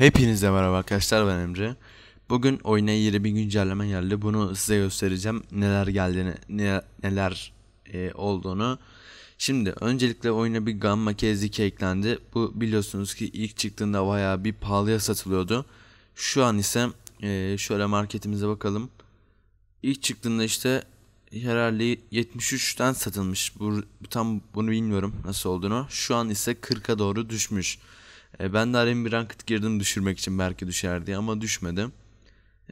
Hepinize merhaba arkadaşlar ben Emre. Bugün oyuna yeni bir güncelleme geldi. Bunu size göstereceğim neler geldiğini, ne neler e, olduğunu. Şimdi öncelikle oyuna bir Gamma KZK eklendi. Bu biliyorsunuz ki ilk çıktığında bayağı bir pahalıya satılıyordu. Şu an ise e, şöyle marketimize bakalım. İlk çıktığında işte herhalde 73'ten satılmış. Bu, tam bunu bilmiyorum nasıl olduğunu. Şu an ise 40'a doğru düşmüş. E, ben de Arem bir ranked girdim düşürmek için belki düşer diye ama düşmedim.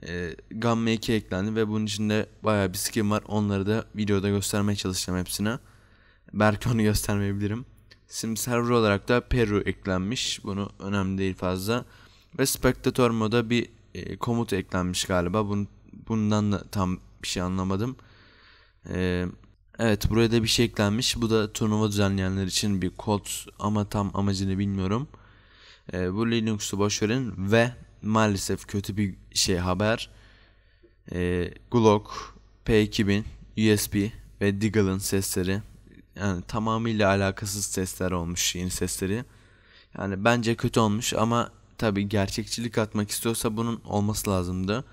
E, Gamma 2 eklendi ve bunun içinde baya bir skin var. Onları da videoda göstermeye çalışacağım hepsine. Belki onu göstermeyebilirim. Sim server olarak da Peru eklenmiş. Bunu önemli değil fazla. Ve Spectator moda bir e, komut eklenmiş galiba. Bun, bundan da tam bir şey anlamadım. Ee, evet buraya da bir şey eklenmiş. Bu da turnuva düzenleyenler için bir kod ama tam amacını bilmiyorum. E, bu Linux'u boşverin ve maalesef kötü bir şey haber. E, Glock, P2000, USB ve Deagle'ın sesleri yani tamamıyla alakasız sesler olmuş yeni sesleri. Yani bence kötü olmuş ama tabi gerçekçilik atmak istiyorsa bunun olması lazımdı.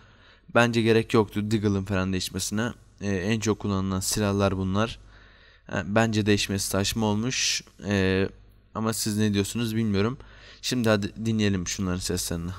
Bence gerek yoktu Deagle'ın falan değişmesine. Ee, en çok kullanılan silahlar bunlar. Yani ee, bence değişmesi saçma olmuş. Ee, ama siz ne diyorsunuz bilmiyorum. Şimdi hadi dinleyelim şunların seslerini.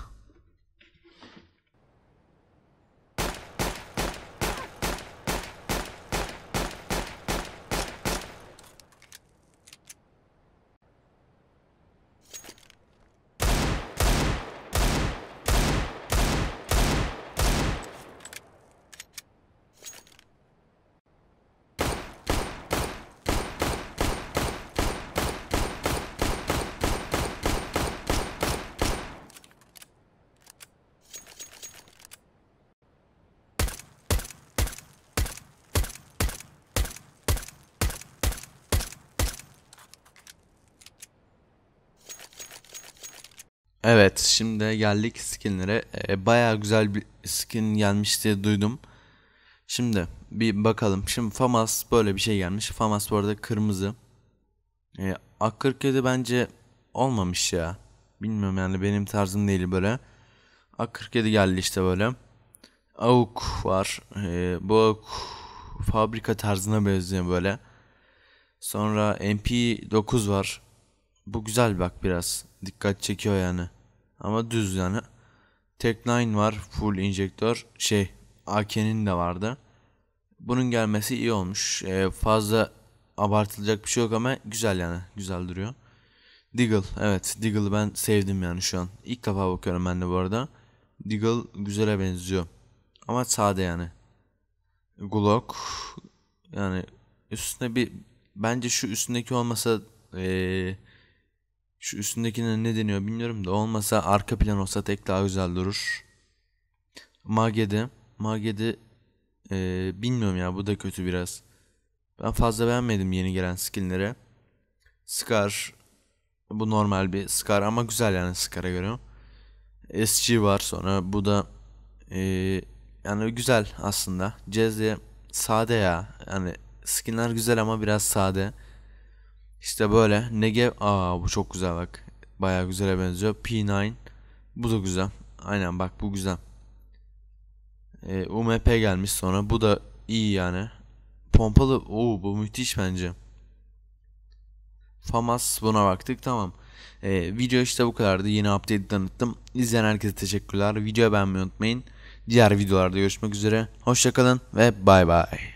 Evet şimdi geldik skinlere. E, ee, Baya güzel bir skin gelmiş diye duydum. Şimdi bir bakalım. Şimdi Famas böyle bir şey gelmiş. Famas bu arada kırmızı. E, ee, Ak47 bence olmamış ya. Bilmiyorum yani benim tarzım değil böyle. Ak47 geldi işte böyle. Auk var. E, bu Avuk fabrika tarzına benziyor böyle. Sonra MP9 var. Bu güzel bak biraz. Dikkat çekiyor yani. Ama düz yani. tek 9 var full injektör. Şey AK'nin de vardı. Bunun gelmesi iyi olmuş. Ee, fazla abartılacak bir şey yok ama güzel yani. Güzel duruyor. Diggle evet Diggle'ı ben sevdim yani şu an. İlk defa bakıyorum ben de bu arada. Diggle güzele benziyor. Ama sade yani. Glock yani üstüne bir bence şu üstündeki olmasa ee, şu üstündekine ne deniyor bilmiyorum da olmasa arka plan olsa tek daha güzel durur. Magede. Magede ee, bilmiyorum ya bu da kötü biraz. Ben fazla beğenmedim yeni gelen skinleri. Scar bu normal bir Scar ama güzel yani Scar'a göre. SG var sonra bu da e, yani güzel aslında. Cezde sade ya. Yani skinler güzel ama biraz sade. İşte böyle Negev aa bu çok güzel bak. Baya güzele benziyor. P9 bu da güzel. Aynen bak bu güzel. E, UMP gelmiş sonra. Bu da iyi yani. Pompalı. Oo bu müthiş bence. FAMAS buna baktık tamam. E, video işte bu kadardı. Yeni update tanıttım. İzleyen herkese teşekkürler. Videoyu beğenmeyi unutmayın. Diğer videolarda görüşmek üzere. Hoşçakalın ve bay bay.